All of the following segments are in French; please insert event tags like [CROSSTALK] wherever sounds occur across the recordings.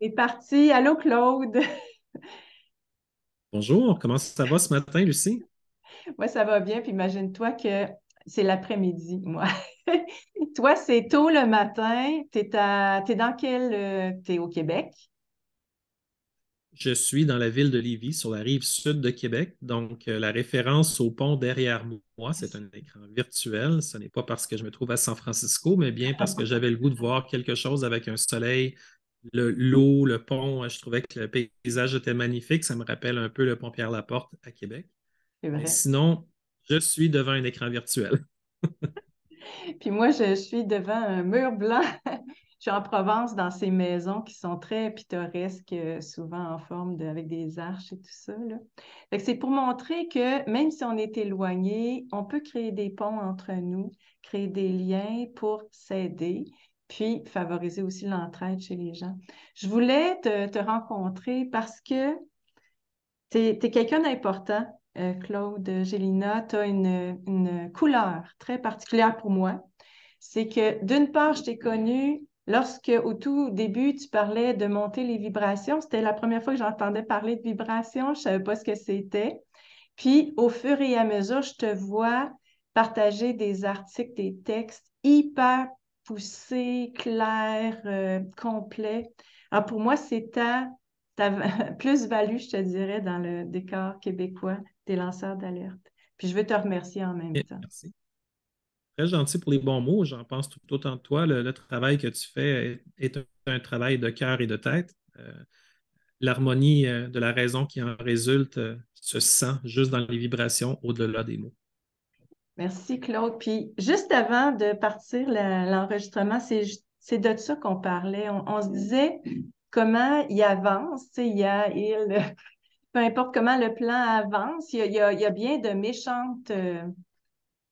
C'est parti. Allô, Claude. [LAUGHS] Bonjour, comment ça va ce matin, Lucie? Moi, ça va bien. Puis imagine-toi que c'est l'après-midi, moi. [LAUGHS] Toi, c'est tôt le matin. Tu es, dans quel. Euh, tu es au Québec? Je suis dans la ville de Lévis, sur la rive sud de Québec. Donc, euh, la référence au pont derrière moi, c'est un écran virtuel. Ce n'est pas parce que je me trouve à San Francisco, mais bien parce que j'avais le goût de voir quelque chose avec un soleil l'eau, le, pont, euh, je trouvais que le paysage était magnifique. Ça me rappelle un peu le pont Pierre-Laporte à Québec. sinon, je suis devant un écran virtuel. [LAUGHS] Puis moi, je suis devant un mur blanc. [LAUGHS] je suis en Provence dans ces maisons qui sont très pittoresques, euh, souvent en forme avec des arches et tout ça. C'est pour montrer que même si on est éloigné, on peut créer des ponts entre nous, créer des liens pour s'aider puis favoriser aussi l'entraide chez les gens. Je voulais te, rencontrer parce que tu es, quelqu'un d'important, euh, Claude Gélina. Tu as une, couleur très particulière pour moi. C'est que d'une part, je t'ai connue lorsque, au tout début, tu parlais de monter les vibrations. C'était la première fois que j'entendais parler de vibrations. Je ne savais pas ce que c'était. Puis, au fur et à mesure, je te vois partager des articles, des textes hyper poussé, clair, euh, complet. Alors ah, pour moi, c'est ta, [LAUGHS] plus-value, je te dirais, dans le décor québécois des lanceurs d'alerte. Puis je veux te remercier en même temps. Merci. Très gentil pour les bons mots. J'en pense tout autant de toi. Le, travail que tu fais est, un, travail de cœur et de tête. Euh, l'harmonie euh, de la raison qui en résulte se sent juste dans les vibrations au-delà des mots. Merci, Claude. Puis juste avant de partir l'enregistrement, c'est de ça qu'on parlait. On, se disait comment il avance, il y a, il, [LAUGHS] peu importe comment le plan avance, il y a, bien de méchantes. Euh,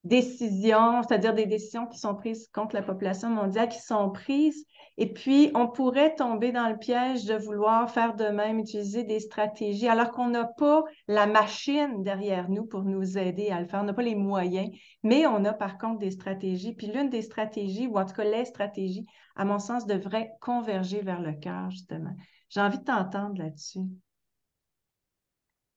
décisions, c'est-à-dire des décisions qui sont prises contre la population mondiale, qui sont prises. Et puis, on pourrait tomber dans le piège de vouloir faire de même, utiliser des stratégies, alors qu'on n'a pas la machine derrière nous pour nous aider à le faire. On n'a pas les moyens, mais on a par contre des stratégies. Puis l'une des stratégies, ou en tout cas les stratégies, à mon sens, devraient converger vers le cœur, justement. J'ai envie de t'entendre là-dessus.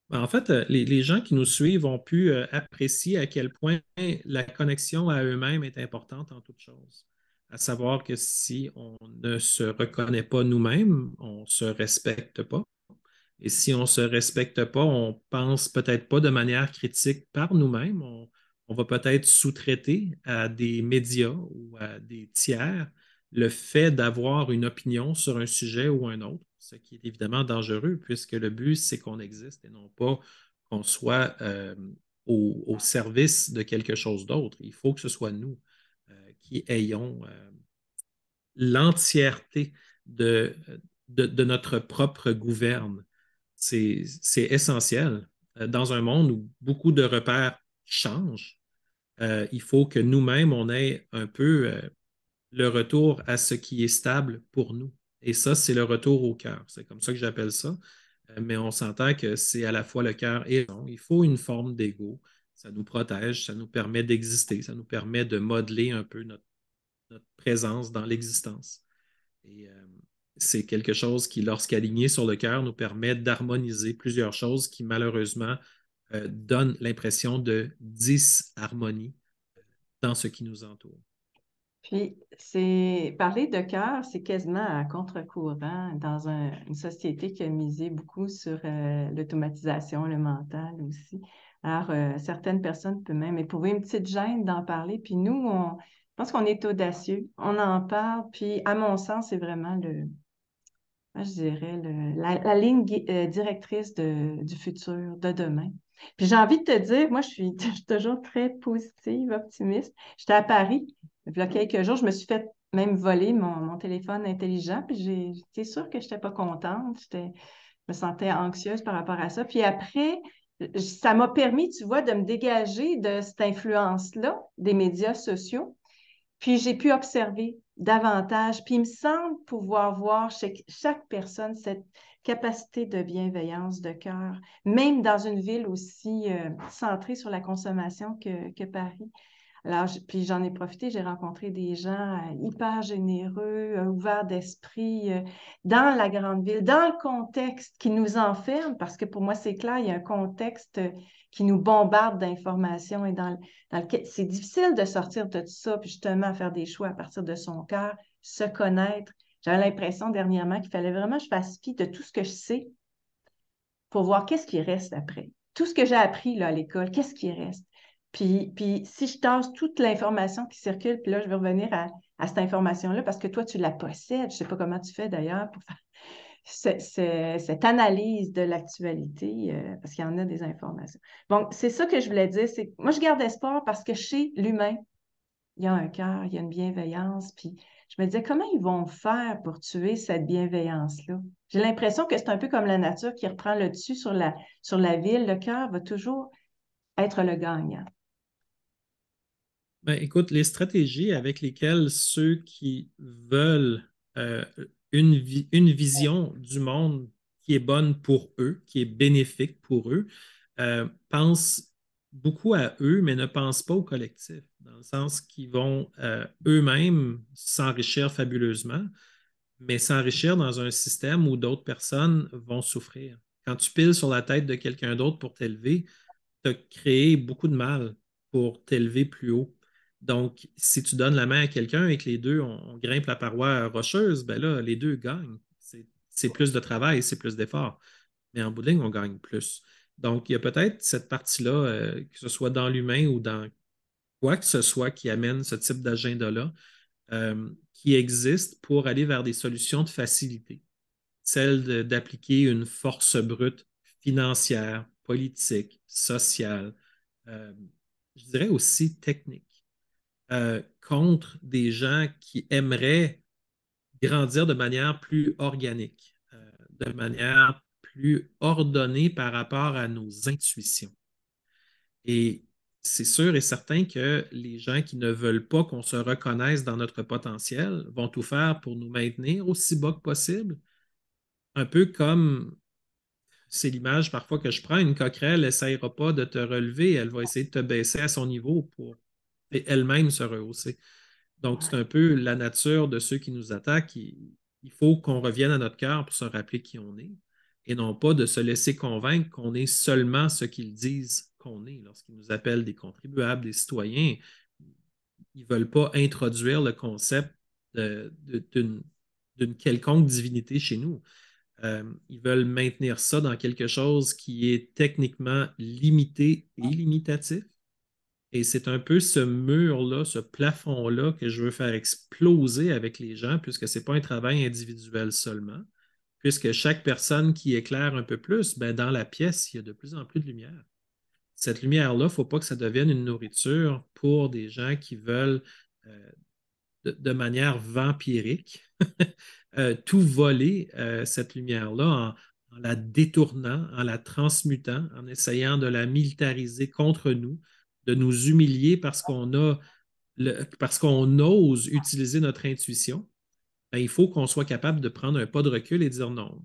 Ben, en fait, euh, les, gens qui nous suivent ont pu euh, apprécier à quel point la connexion à eux-mêmes est importante en toute chose. À savoir que si on ne se reconnaît pas nous-mêmes, on ne se respecte pas. Et si on ne se respecte pas, on pense peut-être pas de manière critique par nous-mêmes. on, va peut-être sous-traiter à des médias ou à des tiers le fait d'avoir une opinion sur un sujet ou un autre, ce qui est évidemment dangereux puisque le but, c'est qu'on existe et non pas qu'on soit euh, au, service de quelque chose d'autre. Il faut que ce soit nous euh, qui ayons euh, l'entièreté de, de, notre propre gouverne. C'est essentiel. Dans un monde où beaucoup de repères changent, il faut que nous-mêmes, on ait un peu le retour à ce qui est stable pour nous. Et ça, c'est le retour au cœur. C'est comme ça que j'appelle ça. Euh, mais on s'entend que c'est à la fois le cœur et non. Il faut une forme d'ego. Ça nous protège, ça nous permet d'exister, ça nous permet de modeler un peu notre, présence dans l'existence. Et euh, c'est quelque chose qui, lorsqu'aligné sur le cœur, nous permet d'harmoniser plusieurs choses qui, malheureusement, euh, donnent l'impression de disharmonie dans ce qui nous entoure. Puis, c'est parler de cœur, c'est quasiment à contre-courant dans une société qui a misé beaucoup sur euh, l'automatisation, le mental aussi. Alors, euh, certaines personnes peuvent même éprouver une petite gêne d'en parler. Puis nous, on, je pense qu'on est audacieux, on en parle. Puis, à mon sens, c'est vraiment le, je dirais, la, ligne euh, directrice du futur, de demain. Puis j'ai envie de te dire, moi, je suis [LAUGHS] toujours très positive, optimiste. J'étais à Paris, il y a quelques jours, je me suis fait même voler mon, téléphone intelligent, puis j'étais sûre que je n'étais pas contente. Je me sentais anxieuse par rapport à ça. Puis après, ça m'a permis, tu vois, de me dégager de cette influence-là des médias sociaux. Puis j'ai pu observer davantage. Puis il me semble pouvoir voir chez chaque personne cette capacité de bienveillance de cœur, même dans une ville aussi euh, centrée sur la consommation que Paris. Alors, puis j'en ai profité, j'ai rencontré des gens euh, hyper généreux, euh, ouverts d'esprit, euh, dans la grande ville, dans le contexte qui nous enferme, parce que pour moi, c'est clair, il y a un contexte qui nous bombarde d'informations et dans, lequel c'est difficile de sortir de tout ça, puis justement faire des choix à partir de son cœur, se connaître. J'avais l'impression dernièrement qu'il fallait vraiment que je fasse fi de tout ce que je sais pour voir qu'est-ce qui reste après. Tout ce que j'ai appris là, à l'école, qu'est-ce qui reste? Puis, si je tasse toute l'information qui circule, puis là, je vais revenir à, cette information-là parce que toi, tu la possèdes. Je ne sais pas comment tu fais d'ailleurs pour faire [LAUGHS] cette analyse de l'actualité euh, parce qu'il y en a des informations. Donc, c'est ça que je voulais dire. C'est, moi, je garde espoir parce que chez l'humain, il y a un cœur, il y a une bienveillance. Puis je me disais, comment ils vont faire pour tuer cette bienveillance-là? J'ai l'impression que c'est un peu comme la nature qui reprend le dessus sur la, sur la ville. Le cœur va toujours être le gagnant. Ben, écoute, les stratégies avec lesquelles ceux qui veulent euh, une, vision du monde qui est bonne pour eux, qui est bénéfique pour eux, euh, pensent beaucoup à eux, mais ne pensent pas au collectif, dans le sens qu'ils vont euh, eux-mêmes s'enrichir fabuleusement, mais s'enrichir dans un système où d'autres personnes vont souffrir. Quand tu piles sur la tête de quelqu'un d'autre pour t'élever, tu as créé beaucoup de mal pour t'élever plus haut. Donc, si tu donnes la main à quelqu'un et que les deux, on, grimpe la paroi rocheuse, ben là, les deux gagnent. C'est plus de travail, c'est plus d'efforts. Mais en bout on gagne plus. Donc, il y a peut-être cette partie-là, euh, que ce soit dans l'humain ou dans quoi que ce soit qui amène ce type d'agenda-là, euh, qui existe pour aller vers des solutions de facilité. Celle d'appliquer une force brute financière, politique, sociale, euh, je dirais aussi technique. Euh, contre des gens qui aimeraient grandir de manière plus organique, euh, de manière plus ordonnée par rapport à nos intuitions. Et c'est sûr et certain que les gens qui ne veulent pas qu'on se reconnaisse dans notre potentiel vont tout faire pour nous maintenir aussi bas que possible. Un peu comme c'est l'image parfois que je prends, une coquerelle n'essayera pas de te relever, elle va essayer de te baisser à son niveau pour elle-même mêmes se rehausser. Donc, c'est un peu la nature de ceux qui nous attaquent. Il, faut qu'on revienne à notre cœur pour se rappeler qui on est et non pas de se laisser convaincre qu'on est seulement ce qu'ils disent qu'on est lorsqu'ils nous appellent des contribuables, des citoyens. Ils ne veulent pas introduire le concept d'une quelconque divinité chez nous. Euh, ils veulent maintenir ça dans quelque chose qui est techniquement limité et limitatif et c'est un peu ce mur-là, ce plafond-là que je veux faire exploser avec les gens, puisque ce n'est pas un travail individuel seulement, puisque chaque personne qui éclaire un peu plus, ben dans la pièce, il y a de plus en plus de lumière. Cette lumière-là, il ne faut pas que ça devienne une nourriture pour des gens qui veulent, euh, de, manière vampirique, [LAUGHS] euh, tout voler, euh, cette lumière-là, en la détournant, en la transmutant, en essayant de la militariser contre nous, de nous humilier parce qu'on a le, parce qu'on ose utiliser notre intuition, ben, il faut qu'on soit capable de prendre un pas de recul et dire non,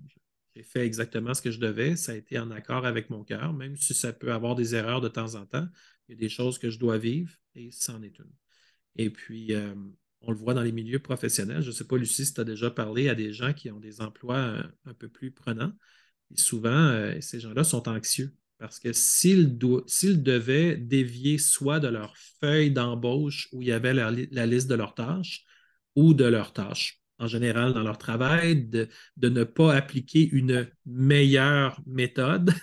j'ai fait exactement ce que je devais, ça a été en accord avec mon cœur, même si ça peut avoir des erreurs de temps en temps, il y a des choses que je dois vivre et c'en est une. Et puis, euh, on le voit dans les milieux professionnels. Je ne sais pas, Lucie, si tu as déjà parlé à des gens qui ont des emplois euh, un, peu plus prenants. souvent, euh, ces gens-là sont anxieux. Parce que s'ils devaient dévier soit de leur feuille d'embauche où il y avait la liste de leurs tâches ou de leurs tâches en général dans leur travail, de, ne pas appliquer une meilleure méthode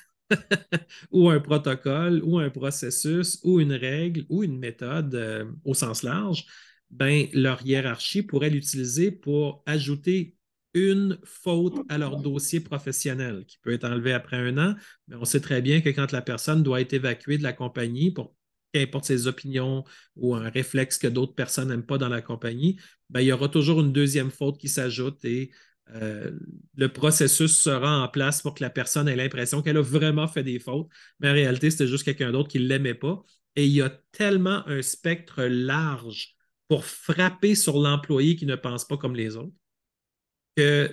[LAUGHS] ou un protocole ou un processus ou une règle ou une méthode euh, au sens large, ben, leur hiérarchie pourrait l'utiliser pour ajouter une faute à leur dossier professionnel, qui peut être enlevée après un an, mais on sait très bien que quand la personne doit être évacuée de la compagnie pour qu'importe ses opinions ou un réflexe que d'autres personnes n'aiment pas dans la compagnie, ben, il y aura toujours une deuxième faute qui s'ajoute et euh, le processus sera en place pour que la personne ait l'impression qu'elle a vraiment fait des fautes, mais en réalité, c'était juste quelqu'un d'autre qui ne l'aimait pas. Et il y a tellement un spectre large pour frapper sur l'employé qui ne pense pas comme les autres que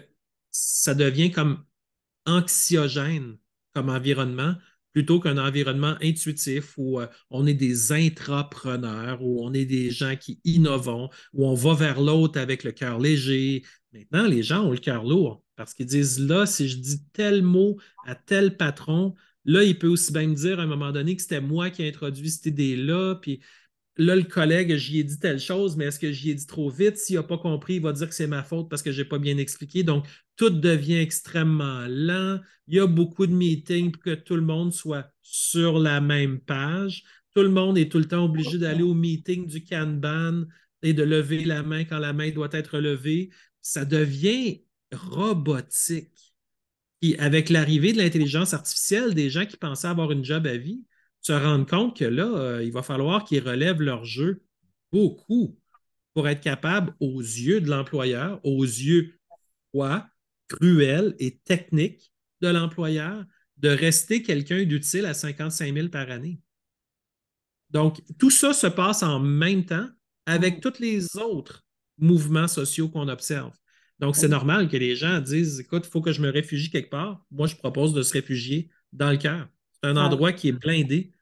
ça devient comme anxiogène comme environnement plutôt qu'un environnement intuitif où euh, on est des intrapreneurs, où on est des gens qui innovent où on va vers l'autre avec le cœur léger. Maintenant, les gens ont le cœur lourd parce qu'ils disent là, si je dis tel mot à tel patron, là, il peut aussi bien me dire à un moment donné que c'était moi qui ai introduit cette idée-là. Puis là, le collègue, j'y ai dit telle chose, mais est-ce que j'y ai dit trop vite? S'il n'a pas compris, il va dire que c'est ma faute parce que je n'ai pas bien expliqué. Donc, tout devient extrêmement lent. Il y a beaucoup de meetings pour que tout le monde soit sur la même page. Tout le monde est tout le temps obligé d'aller au meeting du Kanban et de lever la main quand la main doit être levée. Ça devient robotique. Et avec l'arrivée de l'intelligence artificielle, des gens qui pensaient avoir une job à vie, se rendre compte que là, euh, il va falloir qu'ils relèvent leur jeu beaucoup pour être capable, aux yeux de l'employeur, aux yeux quoi cruels et techniques de l'employeur, de rester quelqu'un d'utile à 55 000 par année. Donc, tout ça se passe en même temps avec mm. tous les autres mouvements sociaux qu'on observe. Donc, c'est mm. normal que les gens disent écoute, il faut que je me réfugie quelque part. Moi, je propose de se réfugier dans le cœur. C'est un endroit qui est blindé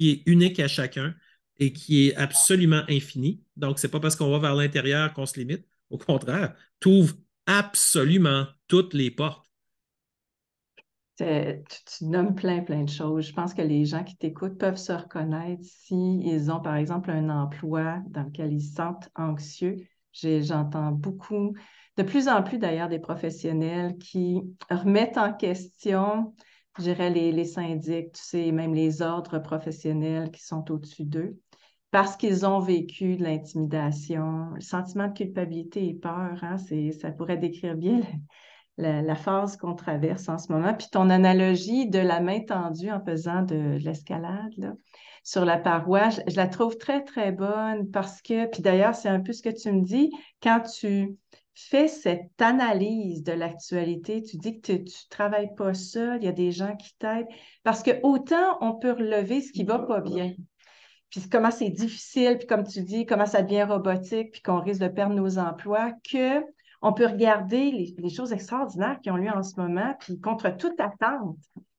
qui est unique à chacun et qui est absolument infini. Donc, ce n'est pas parce qu'on va vers l'intérieur qu'on se limite. Au contraire, tu ouvres absolument toutes les portes. Tu, nommes plein, plein de choses. Je pense que les gens qui t'écoutent peuvent se reconnaître s'ils ont, par exemple, un emploi dans lequel ils se sentent anxieux. J'entends beaucoup, de plus en plus d'ailleurs, des professionnels qui remettent en question je dirais, les, les, syndics, tu sais, même les ordres professionnels qui sont au-dessus d'eux, parce qu'ils ont vécu de l'intimidation, le sentiment de culpabilité et peur. Hein, ça pourrait décrire bien la, phase qu'on traverse en ce moment. Puis ton analogie de la main tendue en faisant de, l'escalade sur la paroi, je, la trouve très, très bonne parce que, puis d'ailleurs, c'est un peu ce que tu me dis, quand tu fais cette analyse de l'actualité. Tu dis que tu ne travailles pas seul, il y a des gens qui t'aident. Parce que autant on peut relever ce qui ne va pas bien, puis comment c'est difficile, puis comme tu dis, comment ça devient robotique, puis qu'on risque de perdre nos emplois, que on peut regarder les, choses extraordinaires qui ont lieu en ce moment, puis contre toute attente,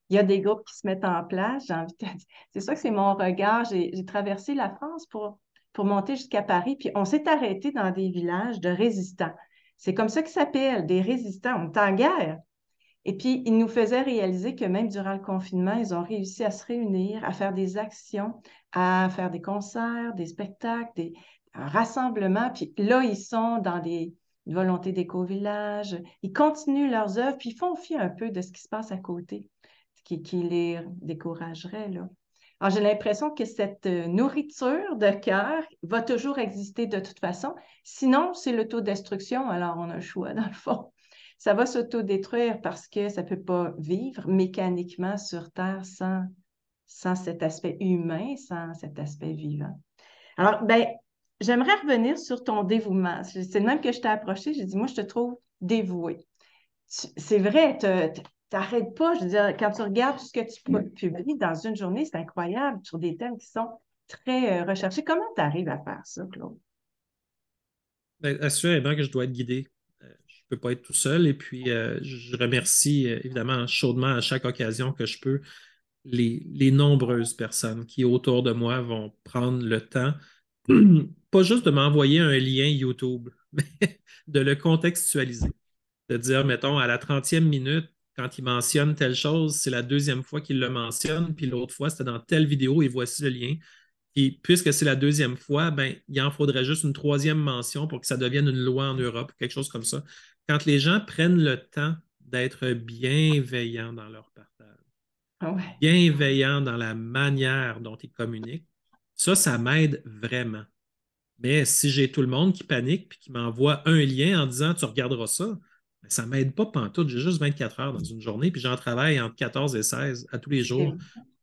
il y a des groupes qui se mettent en place. J'ai c'est ça que c'est mon regard. J'ai traversé la France pour, pour monter jusqu'à Paris, puis on s'est arrêté dans des villages de résistants c'est comme ça qu'ils s'appellent, des résistants. On est en guerre. Et puis, ils nous faisaient réaliser que même durant le confinement, ils ont réussi à se réunir, à faire des actions, à faire des concerts, des spectacles, des rassemblements. Puis là, ils sont dans des volontés d'éco-village. Ils continuent leurs œuvres, puis ils font fi un peu de ce qui se passe à côté, ce qui les découragerait. Là. Alors, j'ai l'impression que cette euh, nourriture de cœur va toujours exister de toute façon. Sinon, c'est l'autodestruction, alors on a le choix, dans le fond. Ça va s'autodétruire parce que ça ne peut pas vivre mécaniquement sur Terre sans, cet aspect humain, sans cet aspect vivant. Alors, ben, j'aimerais revenir sur ton dévouement. C'est le même que je t'ai approché, j'ai dit, moi, je te trouve dévoué. C'est vrai, tu t'arrêtes pas. Je veux dire, quand tu regardes ce que tu mm. publies dans une journée, c'est incroyable sur des thèmes qui sont très euh, recherchés. Comment tu arrives à faire ça, Claude? Bien, assurément que je dois être guidé. Euh, je ne peux pas être tout seul. Et puis, euh, je remercie évidemment chaudement à chaque occasion que je peux les, les nombreuses personnes qui autour de moi vont prendre le temps, [CLEARS THROAT] pas juste de m'envoyer un lien YouTube, [LAUGHS] mais de le contextualiser. De dire, mettons, à la 30e minute, quand il mentionne telle chose, c'est la deuxième fois qu'il le mentionne, puis l'autre fois, c'était dans telle vidéo et voici le lien. Et puisque c'est la deuxième fois, ben, il en faudrait juste une troisième mention pour que ça devienne une loi en Europe, quelque chose comme ça. Quand les gens prennent le temps d'être bienveillants dans leur partage, ah bienveillants dans la manière dont ils communiquent, ça, ça m'aide vraiment. Mais si j'ai tout le monde qui panique puis qui m'envoie un lien en disant tu regarderas ça, ben, ça ne m'aide pas pantoute. J'ai juste 24 heures dans une journée, puis j'en travaille entre 14 et 16 à tous les jours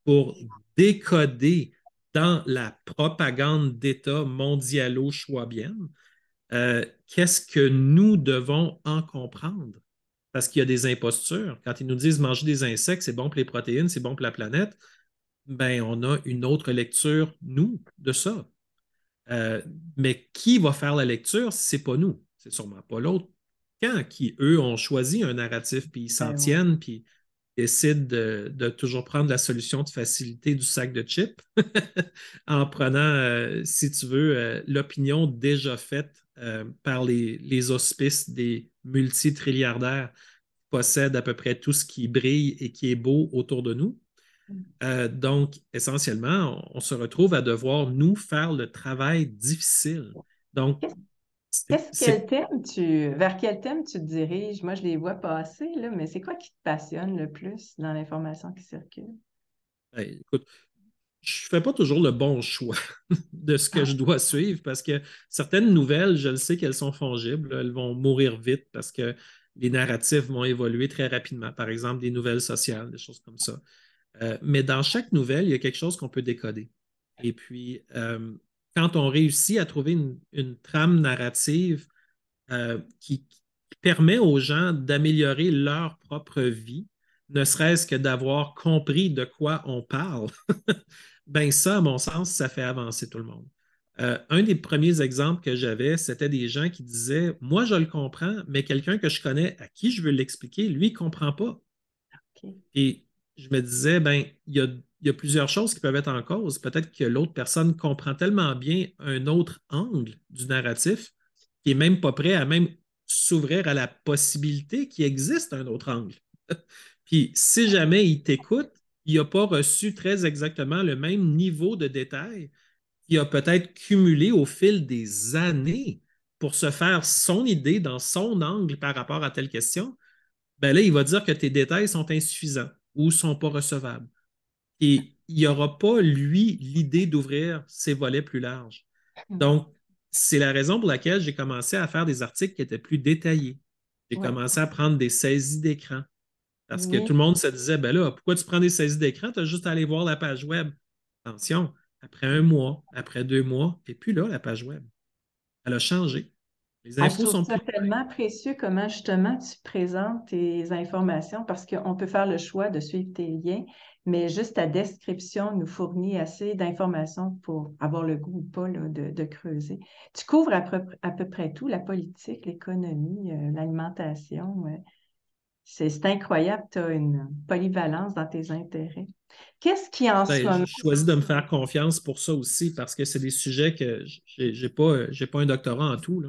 pour décoder dans la propagande d'État mondialo-schwabienne euh, qu'est-ce que nous devons en comprendre. Parce qu'il y a des impostures. Quand ils nous disent manger des insectes, c'est bon pour les protéines, c'est bon pour la planète, ben, on a une autre lecture, nous, de ça. Euh, mais qui va faire la lecture si ce n'est pas nous? C'est sûrement pas l'autre qui, eux, ont choisi un narratif, puis ils s'en ben tiennent, puis décident de, toujours prendre la solution de facilité du sac de chips [LAUGHS] en prenant, euh, si tu veux, euh, l'opinion déjà faite euh, par les, auspices des multitrilliardaires qui possèdent à peu près tout ce qui brille et qui est beau autour de nous. Mm. donc, essentiellement, on, se retrouve à devoir, nous, faire le travail difficile. Donc, ce quel tu vers quel thème tu te diriges Moi, je les vois passer là, mais c'est quoi qui te passionne le plus dans l'information qui circule ben, Écoute, je fais pas toujours le bon choix [LAUGHS] de ce que ah. je dois suivre parce que certaines nouvelles, je le sais qu'elles sont fongibles, elles vont mourir vite parce que les narratifs vont évoluer très rapidement. Par exemple, des nouvelles sociales, des choses comme ça. Euh, mais dans chaque nouvelle, il y a quelque chose qu'on peut décoder. Et puis, euh, quand on réussit à trouver une, trame narrative euh, qui, permet aux gens d'améliorer leur propre vie, ne serait-ce que d'avoir compris de quoi on parle, [LAUGHS] ben ça, à mon sens, ça fait avancer tout le monde. Euh, un des premiers exemples que j'avais, c'était des gens qui disaient Moi, je le comprends, mais quelqu'un que je connais à qui je veux l'expliquer, lui, ne comprend pas. Et je me disais, ben, il y a il y a plusieurs choses qui peuvent être en cause. Peut-être que l'autre personne comprend tellement bien un autre angle du narratif qui n'est même pas prêt à même s'ouvrir à la possibilité qu'il existe un autre angle. [LAUGHS] Puis si jamais il t'écoute, il n'a pas reçu très exactement le même niveau de détails qu'il a peut-être cumulé au fil des années pour se faire son idée dans son angle par rapport à telle question. Ben là, il va dire que tes détails sont insuffisants ou sont pas recevables et il n'y aura pas, lui, l'idée d'ouvrir ses volets plus larges. Hmm. Donc, c'est la raison pour laquelle j'ai commencé à faire des articles qui étaient plus détaillés. J'ai commencé à prendre des saisies d'écran. Parce que tout le monde se disait, ben là, pourquoi tu prends des saisies d'écran? Tu as juste à aller voir la page web. Attention, après un mois, après deux mois, et puis là, la page web. Elle a changé. Les ah, infos sont ça tellement précieux comment justement tu présentes tes informations parce qu'on peut faire le choix de suivre tes liens, mais juste ta description nous fournit assez d'informations pour avoir le goût ou pas de, creuser. Tu couvres à peu, près tout, la politique, l'économie, euh, l'alimentation. C'est incroyable, tu as une polyvalence dans tes intérêts. Qu'est-ce qui en soit... Ben, j'ai choisi de me faire confiance pour ça aussi, parce que c'est des sujets que j'ai pas, pas un doctorat en tout,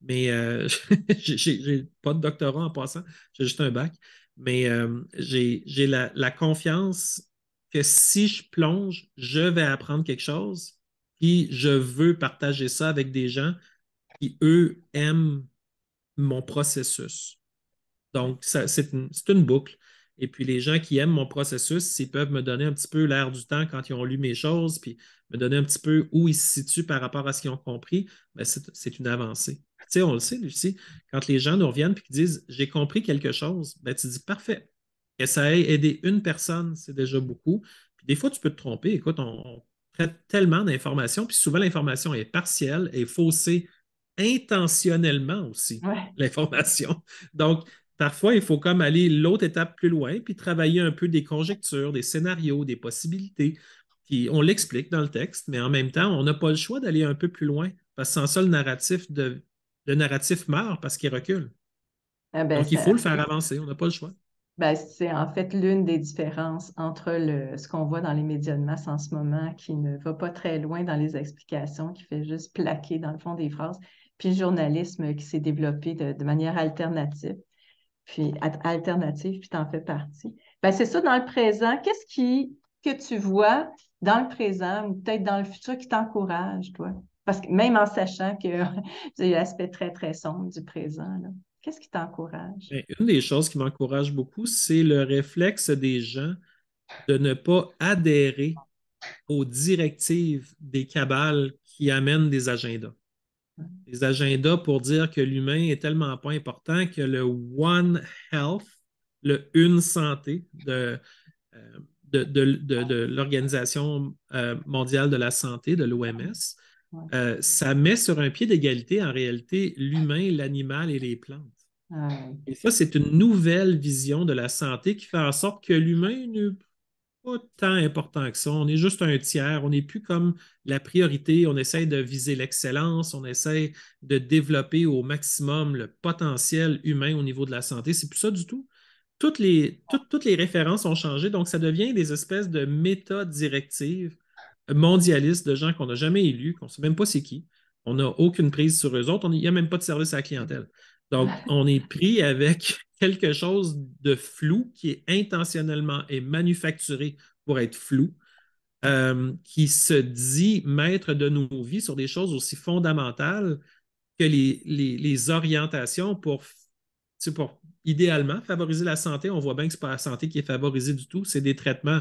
mais euh, [LAUGHS] je n'ai pas de doctorat en passant, j'ai juste un bac mais euh, j'ai la, confiance que si je plonge, je vais apprendre quelque chose, puis je veux partager ça avec des gens qui, eux, aiment mon processus. Donc, c'est une, une, boucle. Et puis, les gens qui aiment mon processus, s'ils peuvent me donner un petit peu l'air du temps quand ils ont lu mes choses, puis me donner un petit peu où ils se situent par rapport à ce qu'ils ont compris, ben, c'est une avancée sais, on le sait, Lucie, quand les gens nous reviennent et disent j'ai compris quelque chose, ben, tu dis parfait. et ça a aidé une personne, c'est déjà beaucoup. Puis des fois, tu peux te tromper. Écoute, on, traite tellement d'informations, puis souvent l'information est partielle et faussée intentionnellement aussi, l'information. Donc, parfois, il faut comme aller l'autre étape plus loin, puis travailler un peu des conjectures, des scénarios, des possibilités. Puis on l'explique dans le texte, mais en même temps, on n'a pas le choix d'aller un peu plus loin, parce que sans ça, le narratif de, le narratif meurt parce qu'il recule. Ah, ben, Donc, il faut le faire avancer, on n'a pas le choix. Ben, c'est en fait l'une des différences entre ce qu'on voit dans les médias de masse en ce moment, qui ne va pas très loin dans les explications, qui fait juste plaquer dans le fond des phrases, puis le journalisme qui s'est développé de, manière alternative, puis alternative, puis t'en fais partie. Ben, c'est ça dans le présent. Qu'est-ce qui que tu vois dans le présent ou peut-être dans le futur qui t'encourage, toi? Parce que même en sachant que [LAUGHS] j'ai un l'aspect très, très sombre du présent, qu'est-ce qui t'encourage? Ben, une des choses qui m'encourage beaucoup, c'est le réflexe des gens de ne pas adhérer aux directives des cabales qui amènent des agendas. Des agendas pour dire que l'humain est tellement pas important que le One Health, le Une Santé de euh, l'Organisation euh, mondiale de la santé, de l'OMS, euh, ça met sur un pied d'égalité en réalité l'humain, l'animal et les plantes. Et ça, c'est une nouvelle vision de la santé qui fait en sorte que l'humain n'est pas tant important que ça. On est juste un tiers, on n'est plus comme la priorité. On essaie de viser l'excellence, on essaie de développer au maximum le potentiel humain au niveau de la santé. C'est plus ça du tout. Toutes les, toutes, toutes les références ont changé, donc ça devient des espèces de méthodes directives mondialiste de gens qu'on n'a jamais élus, qu'on ne sait même pas c'est qui. On n'a aucune prise sur eux autres. Il n'y a même pas de service à la clientèle. Donc, on est pris avec [LAUGHS] quelque chose de flou qui est intentionnellement et manufacturé pour être flou, euh, qui se dit maître de nos vies sur des choses aussi fondamentales que les, les, orientations pour, pour idéalement favoriser la santé. On voit bien que ce n'est pas la santé qui est favorisée du tout, c'est des traitements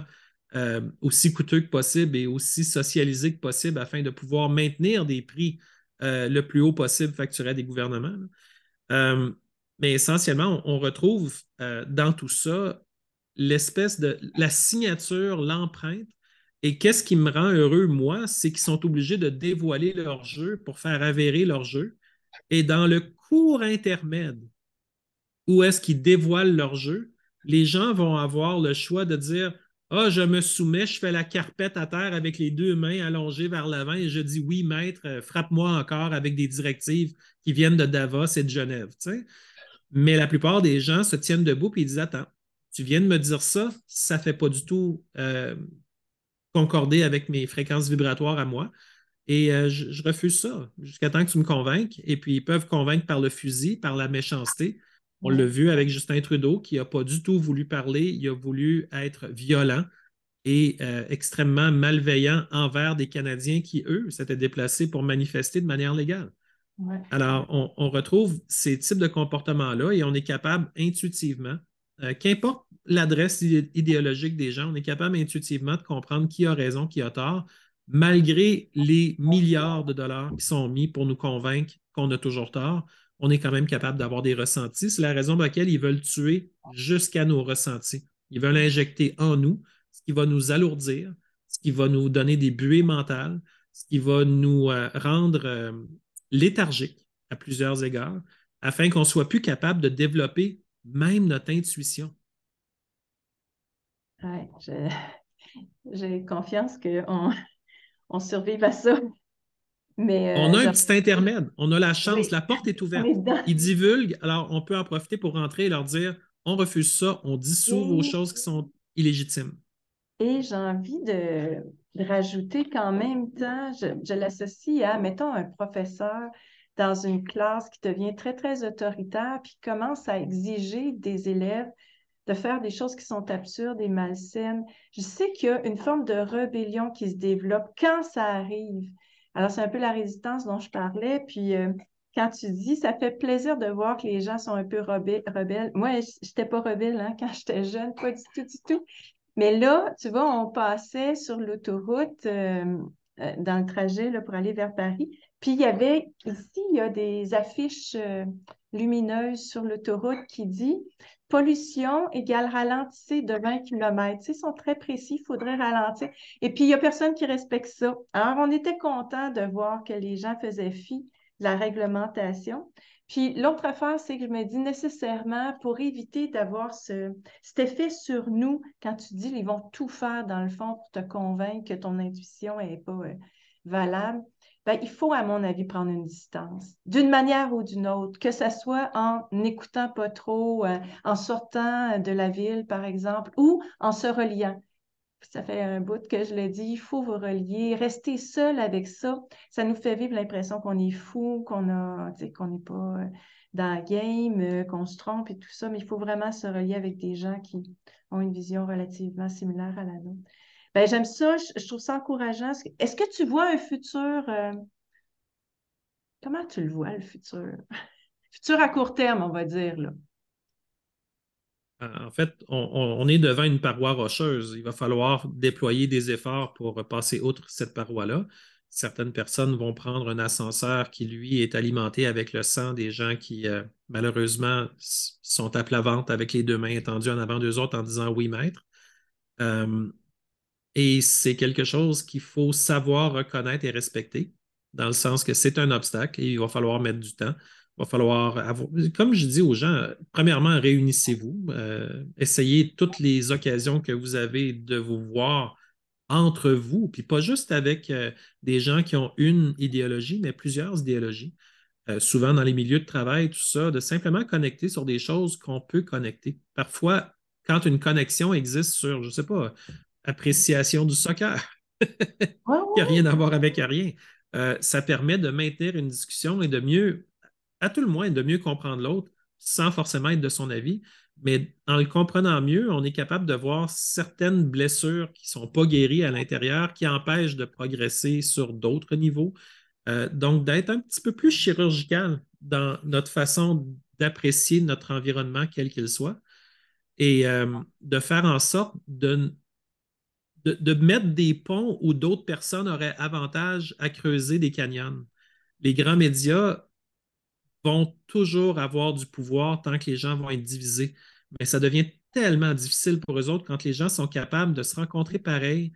euh, aussi coûteux que possible et aussi socialisé que possible afin de pouvoir maintenir des prix euh, le plus haut possible facturés des gouvernements. Euh, mais essentiellement, on, on retrouve dans tout ça l'espèce de la signature, l'empreinte. Et qu'est-ce qui me rend heureux, moi, c'est qu'ils sont obligés de dévoiler leur jeu pour faire avérer leur jeu. Et dans le court intermède, où est-ce qu'ils dévoilent leur jeu, les gens vont avoir le choix de dire ah, je me soumets, je fais la carpette à terre avec les deux mains allongées vers l'avant et je dis oui, maître, euh, frappe-moi encore avec des directives qui viennent de Davos et de Genève. Mais la plupart des gens se tiennent debout et disent Attends, tu viens de me dire ça, ça ne fait pas du tout euh, concorder avec mes fréquences vibratoires à moi. Et euh, je, je, refuse ça jusqu'à temps que tu me convainques. Et puis ils peuvent convaincre par le fusil, par la méchanceté, on l'a vu avec Justin Trudeau qui n'a pas du tout voulu parler, il a voulu être violent et euh, extrêmement malveillant envers des Canadiens qui, eux, s'étaient déplacés pour manifester de manière légale. Alors, on, retrouve ces types de comportements-là et on est capable intuitivement, euh, qu'importe l'adresse idéologique des gens, on est capable intuitivement de comprendre qui a raison, qui a tort, malgré les milliards de dollars qui sont mis pour nous convaincre qu'on a toujours tort, on est quand même capable d'avoir des ressentis. C'est la raison pour laquelle ils veulent tuer jusqu'à nos ressentis. Ils veulent injecter en nous ce qui va nous alourdir, ce qui va nous donner des buées mentales, ce qui va nous euh, rendre euh, léthargiques à plusieurs égards, afin qu'on soit plus capable de développer même notre intuition. Ouais, J'ai confiance qu'on [LAUGHS] on survive à ça. Euh, on a un petit intermède. On a la chance. La porte est ouverte. Ils divulguent. Alors, on peut en profiter pour rentrer et leur dire on refuse ça. On dissout vos choses qui sont illégitimes. Et j'ai envie de, rajouter qu'en même temps, je, je l'associe à, mettons, un professeur dans une classe qui devient très, très autoritaire, puis commence à exiger des élèves de faire des choses qui sont absurdes et malsaines. Je sais qu'il y a une forme de rébellion qui se développe quand ça arrive. Alors, c'est un peu la résistance dont je parlais. Puis, euh, quand tu dis, ça fait plaisir de voir que les gens sont un peu rebelles. Moi, je n'étais pas rebelle hein, [LAUGHS] quand j'étais jeune, pas du tout, du tout. Mais là, tu vois, on passait sur l'autoroute euh, euh, dans le trajet pour aller vers Paris. Puis il y avait, ici, il y a des affiches lumineuses sur l'autoroute qui dit pollution égale ralentissez de 20 km. Ils sont très précis, il faudrait ralentir. Et puis, il n'y a personne qui respecte ça. Alors, on était content de voir que les gens faisaient fi de la réglementation. Puis, l'autre affaire, c'est que je me dis nécessairement, pour éviter d'avoir ce, cet effet sur nous, quand tu dis ils vont tout faire dans le fond pour te convaincre que ton intuition n'est pas euh, valable, ben, il faut, à mon avis, prendre une distance, d'une manière ou d'une autre, que ce soit en n'écoutant pas trop, euh, en sortant euh, de la ville, par exemple, ou en se reliant. Ça fait un bout que je le dis, il faut vous relier, rester seul avec ça. Ça nous fait vivre l'impression qu'on est fou, qu'on a, qu'on n'est pas euh, dans la game, qu'on se trompe et tout ça, mais il faut vraiment se relier avec des gens qui ont une vision relativement similaire à la nôtre ben, j'aime ça, je, trouve ça encourageant. Est-ce que tu vois un futur? Euh, comment tu le vois, le futur? [LAUGHS] futur à court terme, on va dire. Là. Euh, en fait, on, est devant une paroi rocheuse. Il va falloir déployer des efforts pour passer outre cette paroi-là. Certaines personnes vont prendre un ascenseur qui, lui, est alimenté avec le sang des gens qui, euh, malheureusement, sont à plat ventre avec les deux mains tendues en avant d'eux autres en disant oui, maître. Et c'est quelque chose qu'il faut savoir reconnaître et respecter, dans le sens que c'est un obstacle et il va falloir mettre du temps. Il va falloir comme je dis aux gens, premièrement, réunissez-vous, euh, essayez toutes les occasions que vous avez de vous voir entre vous, puis pas juste avec euh, des gens qui ont une idéologie, mais plusieurs idéologies. Euh, souvent dans les milieux de travail, tout ça, de simplement connecter sur des choses qu'on peut connecter. Parfois, quand une connexion existe sur, je ne sais pas, appréciation du soccer, qui [LAUGHS] a rien à voir avec rien. Euh, ça permet de maintenir une discussion et de mieux, à tout le moins, de mieux comprendre l'autre sans forcément être de son avis. Mais en le comprenant mieux, on est capable de voir certaines blessures qui ne sont pas guéries à l'intérieur, qui empêchent de progresser sur d'autres niveaux. Euh, donc, d'être un petit peu plus chirurgical dans notre façon d'apprécier notre environnement, quel qu'il soit, et euh, de faire en sorte de de, mettre des ponts où d'autres personnes auraient avantage à creuser des canyons. Les grands médias vont toujours avoir du pouvoir tant que les gens vont être divisés. Mais ça devient tellement difficile pour eux autres quand les gens sont capables de se rencontrer pareil,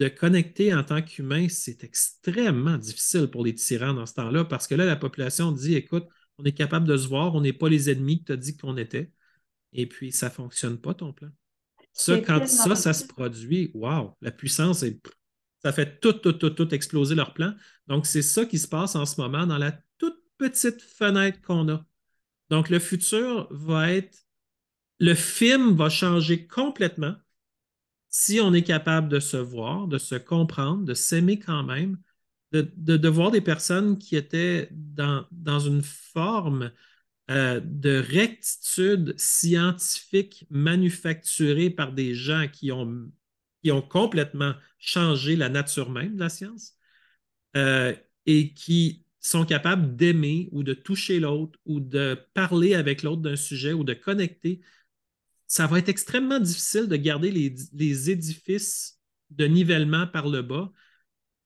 de connecter en tant qu'humains. C'est extrêmement difficile pour les tyrans dans ce temps-là parce que là, la population dit écoute, on est capable de se voir, on n'est pas les ennemis que tu as dit qu'on était. Et puis, ça ne fonctionne pas ton plan. Ça, quand ça, ça se produit, waouh la puissance, est, ça fait tout, tout, tout, tout exploser leur plan. Donc, c'est ça qui se passe en ce moment dans la toute petite fenêtre qu'on a. Donc, le futur va être, le film va changer complètement si on est capable de se voir, de se comprendre, de s'aimer quand même, de, de, voir des personnes qui étaient dans une forme euh, de rectitude scientifique manufacturée par des gens qui ont, qui ont complètement changé la nature même de la science euh, et qui sont capables d'aimer ou de toucher l'autre ou de parler avec l'autre d'un sujet ou de connecter, ça va être extrêmement difficile de garder les, les édifices de nivellement par le bas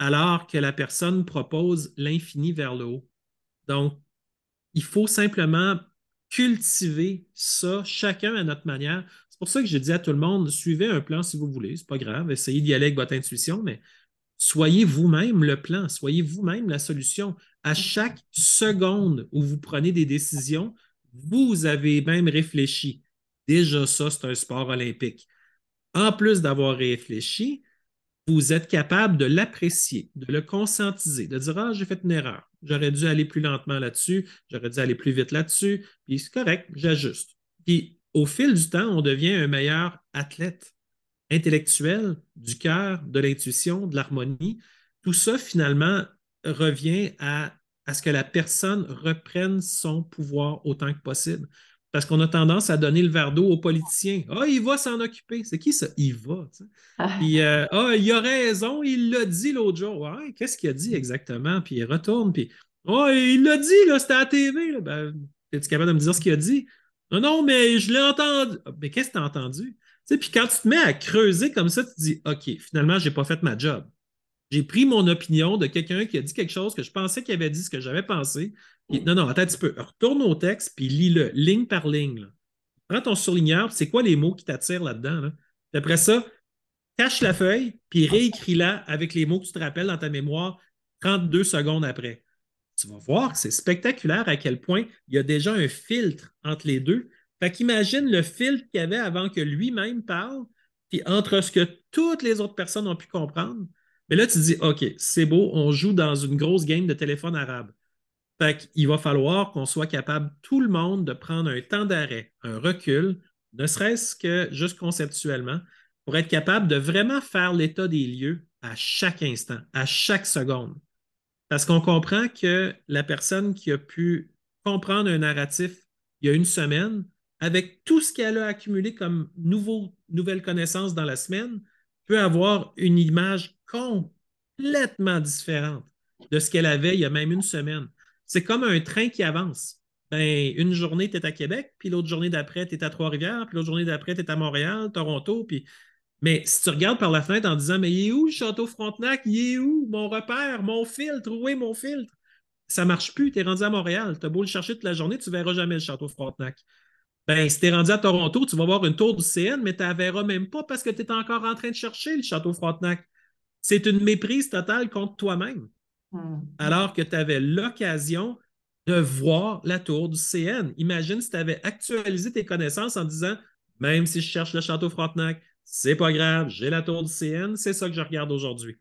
alors que la personne propose l'infini vers le haut. Donc, il faut simplement cultiver ça, chacun à notre manière. C'est pour ça que je dis à tout le monde, suivez un plan si vous voulez, c'est pas grave, essayez d'y aller avec votre intuition, mais soyez vous-même le plan, soyez vous-même la solution. À chaque seconde où vous prenez des décisions, vous avez même réfléchi. Déjà ça, c'est un sport olympique. En plus d'avoir réfléchi, vous êtes capable de l'apprécier, de le conscientiser, de dire Ah, j'ai fait une erreur. J'aurais dû aller plus lentement là-dessus, j'aurais dû aller plus vite là-dessus, puis c'est correct, j'ajuste. Puis au fil du temps, on devient un meilleur athlète intellectuel, du cœur, de l'intuition, de l'harmonie. Tout ça, finalement, revient à, à ce que la personne reprenne son pouvoir autant que possible. Parce qu'on a tendance à donner le verre d'eau aux politiciens. Ah, oh, il va s'en occuper. C'est qui ça? Il va. Ah. puis, oh, il a raison, il l'a dit l'autre jour. Ouais, qu'est-ce qu'il a dit exactement? Puis il retourne, puis oh, il l'a dit, là, c'était à la TV. Ben, es-tu capable de me dire ce qu'il a dit? Non, non, mais je l'ai entendu. Mais qu'est-ce que tu as entendu? puis quand tu te mets à creuser comme ça, tu te dis OK, finalement, je n'ai pas fait ma job. J'ai pris mon opinion de quelqu'un qui a dit quelque chose que je pensais qu'il avait dit, ce que j'avais pensé, non, non, attends un petit peu. Retourne au texte, puis lis-le, ligne par ligne. Prends ton surligneur, c'est quoi les mots qui t'attirent là-dedans? Là? Après ça, cache la feuille, puis réécris-la avec les mots que tu te rappelles dans ta mémoire 32 secondes après. Tu vas voir c'est spectaculaire à quel point il y a déjà un filtre entre les deux. Fait qu'imagine le filtre qu'il y avait avant que lui-même parle, puis entre ce que toutes les autres personnes ont pu comprendre. Mais là, tu dis, OK, c'est beau, on joue dans une grosse game de téléphone arabe. Fait qu'il va falloir qu'on soit capable, tout le monde, de prendre un temps d'arrêt, un recul, ne serait-ce que juste conceptuellement, pour être capable de vraiment faire l'état des lieux à chaque instant, à chaque seconde. Parce qu'on comprend que la personne qui a pu comprendre un narratif il y a une semaine, avec tout ce qu'elle a accumulé comme nouveau, nouvelle connaissance dans la semaine, peut avoir une image complètement différente de ce qu'elle avait il y a même une semaine. C'est comme un train qui avance. Ben, une journée, tu es à Québec, puis l'autre journée d'après, tu es à Trois-Rivières, puis l'autre journée d'après, tu es à Montréal, Toronto, Mais si tu regardes par la fenêtre en disant Mais il est où le château Frontenac? Il est où? Mon repère, mon filtre, où est mon filtre? Ça ne marche plus, tu es rendu à Montréal. Tu as beau le chercher toute la journée, tu ne verras jamais le château Frontenac. Ben, si tu es rendu à Toronto, tu vas voir une tour du CN, mais tu ne la verras même pas parce que tu es encore en train de chercher le château Frontenac. C'est une méprise totale contre toi-même. Mm. alors que tu avais l'occasion de voir la tour du CN. Imagine si tu avais actualisé tes connaissances en disant même si je cherche le château Frontenac, c'est pas grave, j'ai la tour du CN, c'est ça que je regarde aujourd'hui.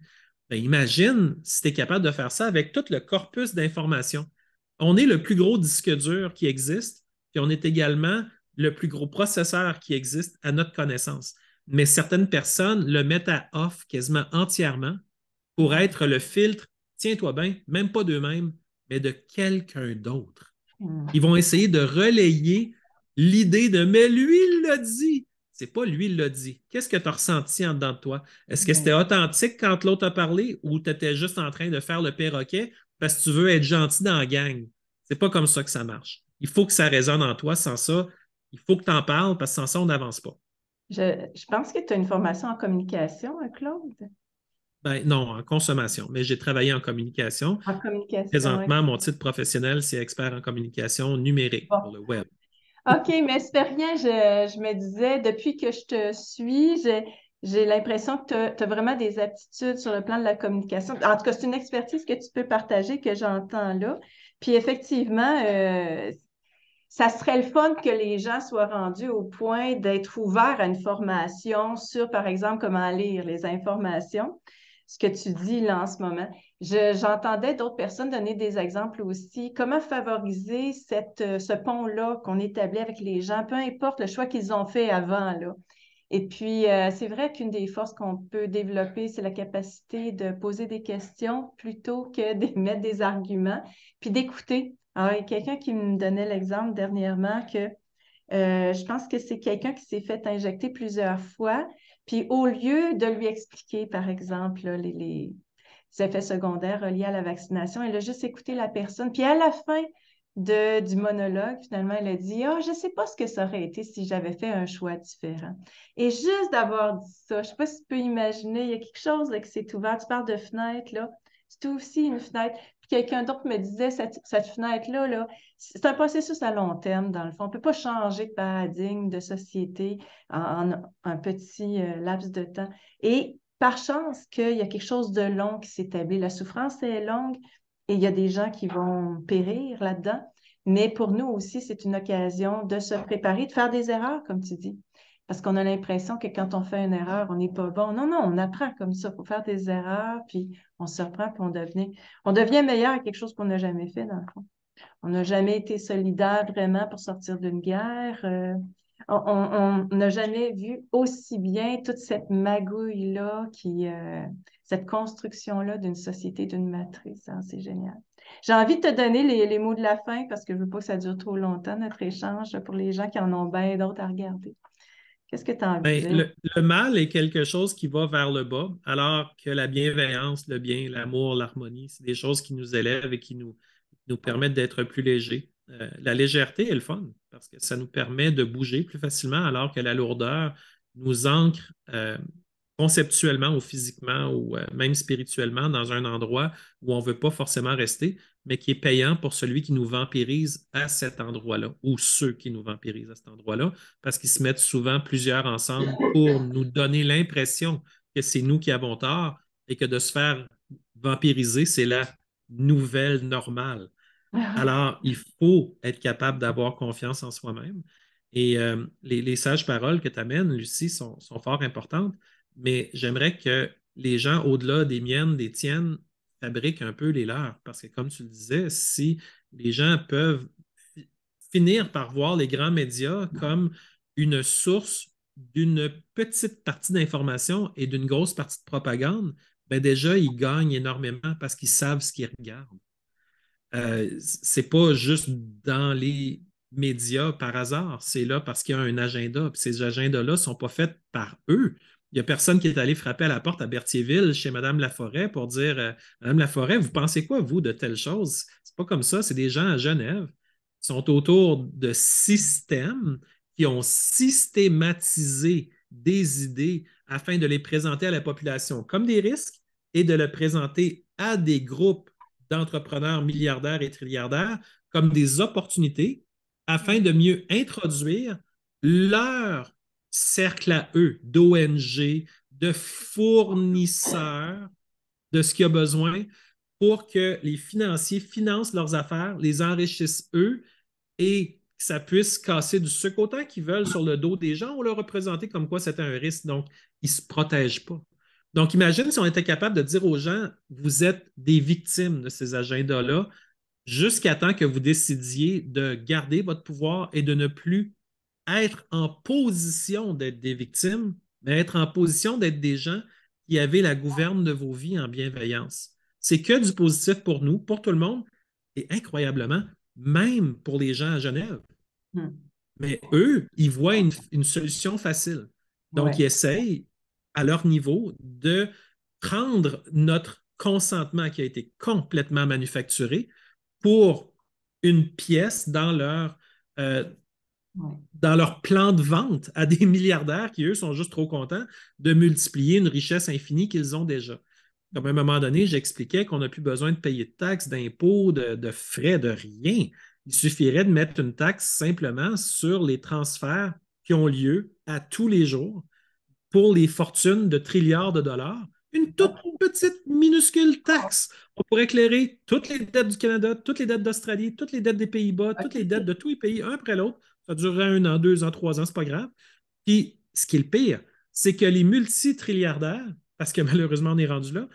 Ben, imagine si tu es capable de faire ça avec tout le corpus d'informations. On est le plus gros disque dur qui existe, puis on est également le plus gros processeur qui existe à notre connaissance. Mais certaines personnes le mettent à off quasiment entièrement pour être le filtre tiens-toi bien, même pas d'eux-mêmes, mais de quelqu'un d'autre. Hmm. Ils vont essayer de relayer l'idée de mais lui, il l'a dit. C'est pas lui, il l'a dit. Qu'est-ce que tu as ressenti en dedans de toi? Est-ce que hmm. c'était authentique quand l'autre a parlé ou tu étais juste en train de faire le perroquet parce que tu veux être gentil dans la gang? C'est pas comme ça que ça marche. Il faut que ça résonne en toi. Sans ça, il faut que tu en parles parce que sans ça, on n'avance pas. Je, je, pense que tu as une formation en communication, hein, Claude. Ben, non, en consommation, mais j'ai travaillé en communication. En communication. Présentement, mon titre professionnel, c'est expert en communication numérique pour le web. OK, mais c'est rien. Je, me disais, depuis que je te suis, j'ai l'impression que tu as, vraiment des aptitudes sur le plan de la communication. En tout cas, c'est une expertise que tu peux partager, que j'entends là. Puis effectivement, euh, ça serait le fun que les gens soient rendus au point d'être ouverts à une formation sur, par exemple, comment lire les informations ce que tu dis là en ce moment. J'entendais d'autres personnes donner des exemples aussi. Comment favoriser cette, euh, ce pont-là qu'on établit avec les gens, peu importe le choix qu'ils ont fait avant. Là. Et puis, euh, c'est vrai qu'une des forces qu'on peut développer, c'est la capacité de poser des questions plutôt que [LAUGHS] d'émettre des arguments, puis d'écouter. Alors, il y a quelqu'un qui me donnait l'exemple dernièrement que euh, je pense que c'est quelqu'un qui s'est fait injecter plusieurs fois. Puis au lieu de lui expliquer, par exemple, les, effets secondaires liés à la vaccination, elle a juste écouté la personne. Puis à la fin du monologue, finalement, elle a dit ah, je ne sais pas ce que ça aurait été si j'avais fait un choix différent. Et juste d'avoir dit ça, je ne sais pas si tu peux imaginer, il y a quelque chose qui s'est ouvert. Tu parles de fenêtre, là. C'est aussi une fenêtre quelqu'un d'autre me disait, cette, fenêtre-là, c'est un processus à long terme, dans le fond. On ne peut pas changer de paradigme, de société en, un petit euh, laps de temps. Et par chance qu'il y a quelque chose de long qui s'établit. La souffrance est longue et il y a des gens qui vont périr là-dedans. Mais pour nous aussi, c'est une occasion de se préparer, de faire des erreurs, comme tu dis parce qu'on a l'impression que quand on fait une erreur, on n'est pas bon. Non, non, on apprend comme ça. Il faut faire des erreurs, puis on se reprend, puis on devient, on devient meilleur à quelque chose qu'on n'a jamais fait, dans le fond. On n'a jamais été solidaire vraiment pour sortir d'une guerre. Euh, on n'a jamais vu aussi bien toute cette magouille-là, qui, euh, cette construction-là d'une société, d'une matrice. Ah, c'est génial. J'ai envie de te donner les, les, mots de la fin parce que je ne veux pas que ça dure trop longtemps, notre échange, pour les gens qui en ont bien d'autres à regarder. Qu'est-ce que tu as envie Le, mal est quelque chose qui va vers le bas, alors que la bienveillance, le bien, l'amour, l'harmonie, c'est des choses qui nous élèvent et qui nous, nous permettent d'être plus légers. Euh, la légèreté est le fun parce que ça nous permet de bouger plus facilement, alors que la lourdeur nous ancre euh, conceptuellement ou physiquement ou euh, même spirituellement dans un endroit où on ne veut pas forcément rester mais qui est payant pour celui qui nous vampirise à cet endroit-là, ou ceux qui nous vampirisent à cet endroit-là, parce qu'ils se mettent souvent plusieurs ensemble pour nous donner l'impression que c'est nous qui avons tort et que de se faire vampiriser, c'est la nouvelle normale. Ah. Alors, il faut être capable d'avoir confiance en soi-même. Et euh, les, sages paroles que tu amènes, Lucie, sont, sont fort importantes, mais j'aimerais que les gens, au-delà des miennes, des tiennes, fabriquent un peu les leurs. Parce que, comme tu le disais, si les gens peuvent finir par voir les grands médias comme une source d'une petite partie d'information et d'une grosse partie de propagande, ben déjà, ils gagnent énormément parce qu'ils savent ce qu'ils regardent. Euh, ce n'est pas juste dans les médias par hasard, c'est là parce qu'il y a un agenda. ces agendas-là ne sont pas faits par eux, n'y a personne qui est allé frapper à la porte à Berthierville chez Mme Laforêt pour dire euh, Mme Laforêt, vous pensez quoi, vous, de telle chose? C'est pas comme ça, c'est des gens à Genève qui sont autour de systèmes qui ont systématisé des idées afin de les présenter à la population comme des risques et de les présenter à des groupes d'entrepreneurs milliardaires et trilliardaires comme des opportunités afin de mieux introduire leur cercle à eux d'ONG, de fournisseurs de ce qu'il y a besoin pour que les financiers financent leurs affaires, les enrichissent eux et que ça puisse casser du sucre autant qu'ils veulent sur le dos des gens. On leur a présenté comme quoi c'était un risque, donc ils ne se protègent pas. Donc, imagine si on était capable de dire aux gens, vous êtes des victimes de ces agendas-là, jusqu'à temps que vous décidiez de garder votre pouvoir et de ne plus être en position d'être des victimes, mais être en position d'être des gens qui avaient la gouverne de vos vies en bienveillance. C'est que du positif pour nous, pour tout le monde, et incroyablement, même pour les gens à Genève. Hmm. Mais eux, ils voient une, solution facile. Donc, ils essayent, à leur niveau, de prendre notre consentement qui a été complètement manufacturé pour une pièce dans leur, euh, dans leur plan de vente à des [LAUGHS] milliardaires qui, eux, sont juste trop contents de multiplier une richesse infinie qu'ils ont déjà. à un moment donné, j'expliquais qu'on n'a plus besoin de payer de taxes, d'impôts, de, de frais, de rien. Il suffirait de mettre une taxe simplement sur les transferts qui ont lieu à tous les jours pour les fortunes de trilliards de dollars une toute ah. petite minuscule taxe. pour éclairer toutes les dettes du Canada, toutes les dettes d'Australie, toutes les dettes des Pays-Bas, toutes les dettes de tous les pays, un après l'autre. Ça durerait un an, deux ans, trois ans, c'est pas grave. Puis, ce qui est le pire, c'est que les multitrilliardaires, parce que [LAUGHS] malheureusement, on est rendu là,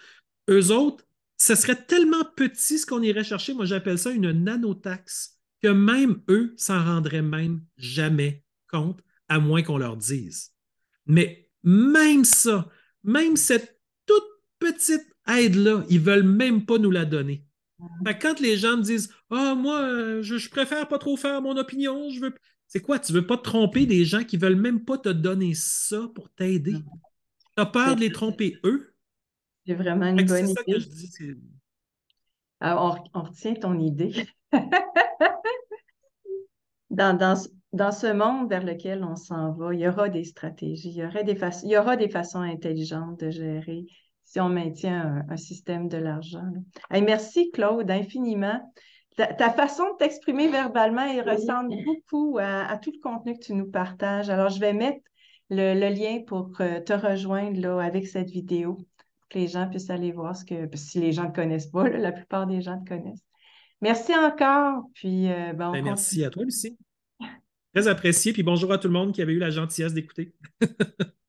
eux autres, ce serait tellement petit ce qu'on irait chercher. Moi, j'appelle ça une nanotaxe, que même eux s'en rendraient même jamais compte, à moins qu'on leur dise. Mais même ça, même cette toute petite aide-là, ils veulent même pas nous la donner. quand les gens me disent Ah, moi, euh, je, je, préfère pas trop faire mon opinion, je veux. C'est quoi? Tu veux pas tromper des gens qui veulent même pas te donner ça pour t'aider? Tu as peur de les tromper eux? C'est vraiment une bonne idée. Ça que je dis, ah, on, retient ton idée. [LAUGHS] dans, ce monde vers lequel on s'en va, il y aura des stratégies, il y aura des, façons, il y aura des façons intelligentes de gérer si on maintient un, système de l'argent. merci Claude infiniment ta, façon de t'exprimer verbalement, elle ressemble beaucoup à, tout le contenu que tu nous partages. Alors, je vais mettre le, lien pour euh, te rejoindre là, avec cette vidéo, pour que les gens puissent aller voir ce que, si les gens ne connaissent pas, la plupart des gens te connaissent. Merci encore. Puis, euh, ben, ben, merci à toi, Lucie. Très apprécié. Puis bonjour à tout le monde qui avait eu la gentillesse d'écouter. [LAUGHS]